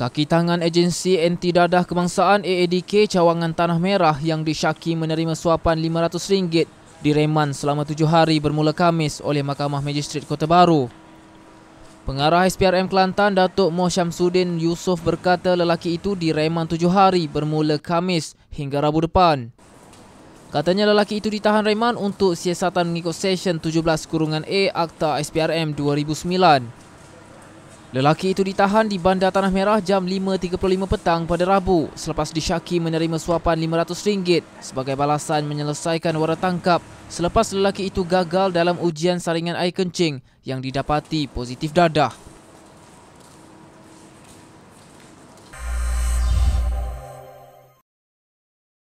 Kaki tangan agensi anti dadah kebangsaan AADK Cawangan Tanah Merah yang disyaki menerima suapan RM500 direman selama tujuh hari bermula Kamis oleh Mahkamah Magistrate Kota Baru. Pengarah SPRM Kelantan, Datuk Moh Syamsuddin Yusof berkata lelaki itu direman tujuh hari bermula Kamis hingga Rabu depan. Katanya lelaki itu ditahan reman untuk siasatan mengikut Sesyen 17 Kurungan A Akta SPRM 2009. Lelaki itu ditahan di Bandar Tanah Merah jam 5.35 petang pada Rabu selepas disyaki menerima suapan RM500 sebagai balasan menyelesaikan wara tangkap selepas lelaki itu gagal dalam ujian saringan air kencing yang didapati positif dadah.